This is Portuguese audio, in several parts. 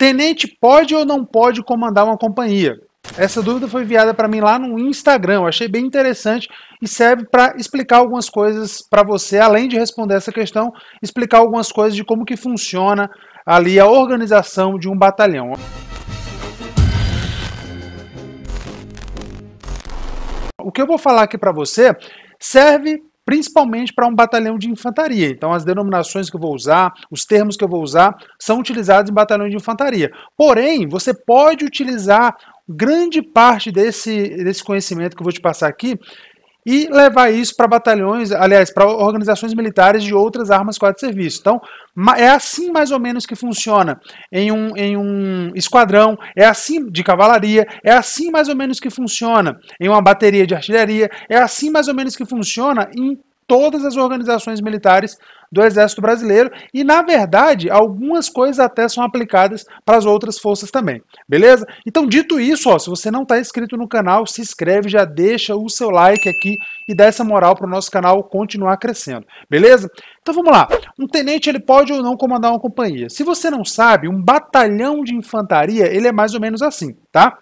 Tenente pode ou não pode comandar uma companhia? Essa dúvida foi enviada para mim lá no Instagram. Eu achei bem interessante e serve para explicar algumas coisas para você, além de responder essa questão, explicar algumas coisas de como que funciona ali a organização de um batalhão. O que eu vou falar aqui para você serve principalmente para um batalhão de infantaria. Então, as denominações que eu vou usar, os termos que eu vou usar, são utilizados em batalhão de infantaria. Porém, você pode utilizar grande parte desse, desse conhecimento que eu vou te passar aqui e levar isso para batalhões, aliás, para organizações militares de outras armas quase de serviço. Então, é assim mais ou menos que funciona em um, em um esquadrão, é assim de cavalaria, é assim mais ou menos que funciona em uma bateria de artilharia, é assim mais ou menos que funciona em todas as organizações militares do Exército Brasileiro e, na verdade, algumas coisas até são aplicadas para as outras forças também, beleza? Então, dito isso, ó, se você não está inscrito no canal, se inscreve, já deixa o seu like aqui e dá essa moral para o nosso canal continuar crescendo, beleza? Então vamos lá, um tenente ele pode ou não comandar uma companhia. Se você não sabe, um batalhão de infantaria ele é mais ou menos assim, tá?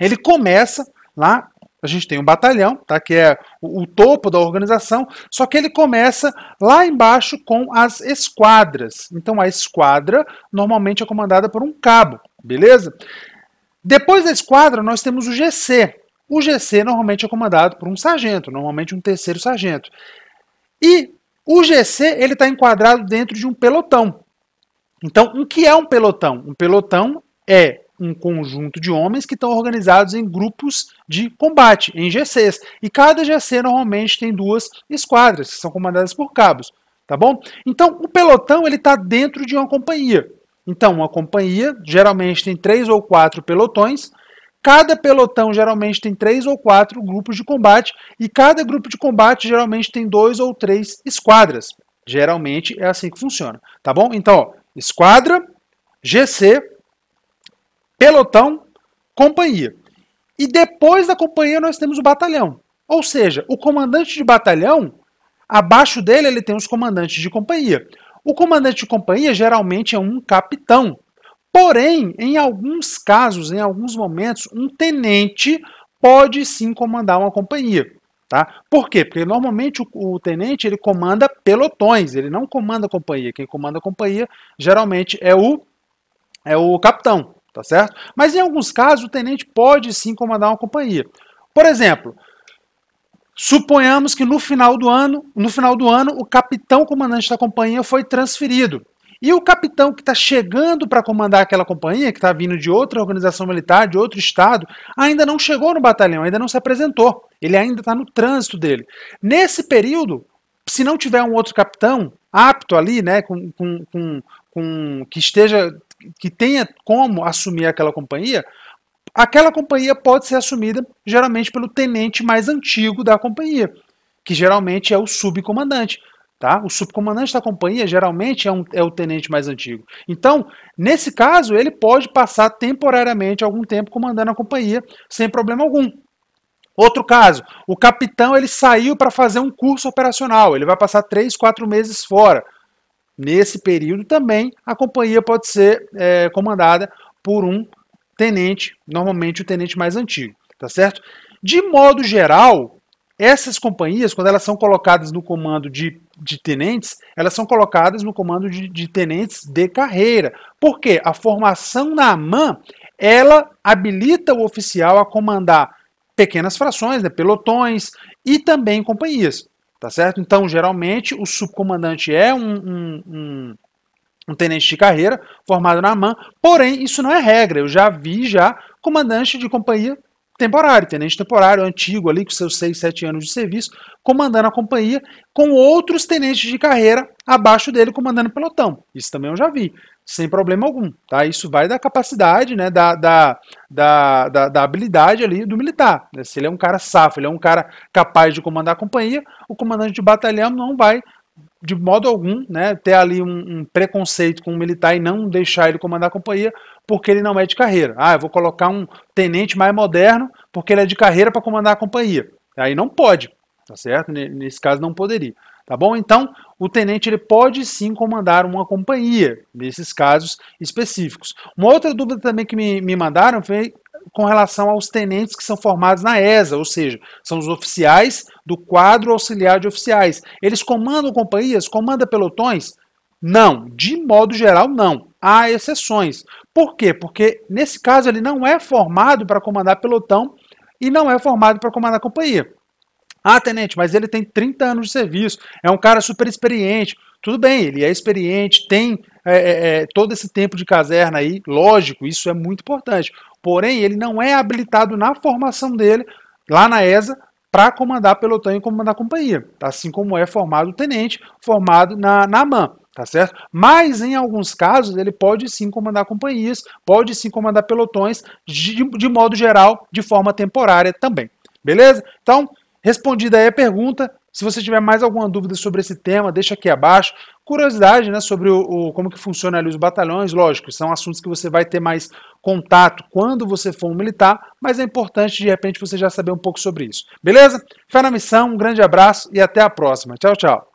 Ele começa lá a gente tem um batalhão, tá? que é o, o, topo da organização, só que ele começa lá embaixo com as esquadras. Então a esquadra normalmente é comandada por um cabo, beleza? Depois da esquadra, nós temos o GC. O GC normalmente é comandado por um sargento, normalmente um terceiro sargento. E o GC ele está enquadrado dentro de um pelotão. Então, o que é um pelotão? Um pelotão é um conjunto de homens que estão organizados em grupos de combate, em GCs. E cada GC normalmente tem duas esquadras, que são comandadas por cabos, tá bom? Então, o pelotão ele está dentro de uma companhia. Então, uma companhia geralmente tem três ou quatro pelotões. Cada pelotão geralmente tem três ou quatro grupos de combate e cada grupo de combate geralmente tem dois ou três esquadras. Geralmente é assim que funciona, tá bom? Então, ó, esquadra, GC, pelotão, companhia. E depois da companhia nós temos o batalhão. Ou seja, o comandante de batalhão, abaixo dele ele tem os comandantes de companhia. O comandante de companhia geralmente é um capitão. Porém, em alguns casos, em alguns momentos, um tenente pode sim comandar uma companhia. Tá? Por quê? Porque normalmente o, o, tenente ele comanda pelotões, ele não comanda a companhia. Quem comanda a companhia geralmente é o, é o capitão tá certo? Mas em alguns casos o tenente pode sim comandar uma companhia. Por exemplo, suponhamos que no final do ano, no final do ano, o capitão comandante da companhia foi transferido. E o capitão que está chegando para comandar aquela companhia, que está vindo de outra organização militar, de outro estado, ainda não chegou no batalhão, ainda não se apresentou. Ele ainda está no trânsito dele. Nesse período, se não tiver um outro capitão apto ali, né, com, com, com, com que esteja que tenha como assumir aquela companhia, aquela companhia pode ser assumida geralmente pelo tenente mais antigo da companhia, que geralmente é o subcomandante. Tá? O subcomandante da companhia geralmente é, um, é o tenente mais antigo. Então, nesse caso, ele pode passar temporariamente algum tempo comandando a companhia sem problema algum. Outro caso, o capitão ele saiu para fazer um curso operacional, ele vai passar três, quatro meses fora. Nesse período também a companhia pode ser é, comandada por um tenente, normalmente o tenente mais antigo, tá certo? De modo geral, essas companhias, quando elas são colocadas no comando de, de tenentes, elas são colocadas no comando de, de tenentes de carreira. Porque a formação na AMAN, ela habilita o oficial a comandar pequenas frações, né, pelotões e também companhias. Tá certo? Então, geralmente, o subcomandante é um, um, um, um tenente de carreira formado na AMAN, porém, isso não é regra. Eu já vi já comandante de companhia temporário, tenente temporário, antigo ali, com seus 6, 7 anos de serviço, comandando a companhia, com outros tenentes de carreira abaixo dele comandando o pelotão. Isso também eu já vi sem problema algum, tá? Isso vai da capacidade, né, da, da, da, da, habilidade ali do militar. Né? Se ele é um cara safo, ele é um cara capaz de comandar a companhia, o comandante de batalhão não vai, de modo algum, né, ter ali um, um preconceito com o militar e não deixar ele comandar a companhia porque ele não é de carreira. Ah, eu vou colocar um tenente mais moderno porque ele é de carreira para comandar a companhia. Aí não pode, tá certo? Nesse caso não poderia tá bom? Então, o tenente ele pode sim comandar uma companhia, nesses casos específicos. Uma outra dúvida também que me, me mandaram foi com relação aos tenentes que são formados na ESA, ou seja, são os oficiais do quadro auxiliar de oficiais. Eles comandam companhias, comandam pelotões? Não, de modo geral, não. Há exceções. Por quê? Porque nesse caso ele não é formado para comandar pelotão e não é formado para comandar companhia. Ah, tenente, mas ele tem 30 anos de serviço, é um cara super experiente. Tudo bem, ele é experiente, tem é, é, é, todo esse tempo de caserna aí, lógico, isso é muito importante. Porém, ele não é habilitado na formação dele, lá na ESA, para comandar pelotão e comandar companhia, assim como é formado o tenente, formado na, na tá certo? Mas em alguns casos ele pode sim comandar companhias, pode sim comandar pelotões, de, de modo geral, de forma temporária também, beleza? Então Respondida aí a pergunta, se você tiver mais alguma dúvida sobre esse tema, deixa aqui abaixo. Curiosidade né, sobre o, o, como que funciona ali os batalhões, lógico, são assuntos que você vai ter mais contato quando você for um militar, mas é importante de repente você já saber um pouco sobre isso. Beleza? Fé na missão, um grande abraço e até a próxima. Tchau, tchau.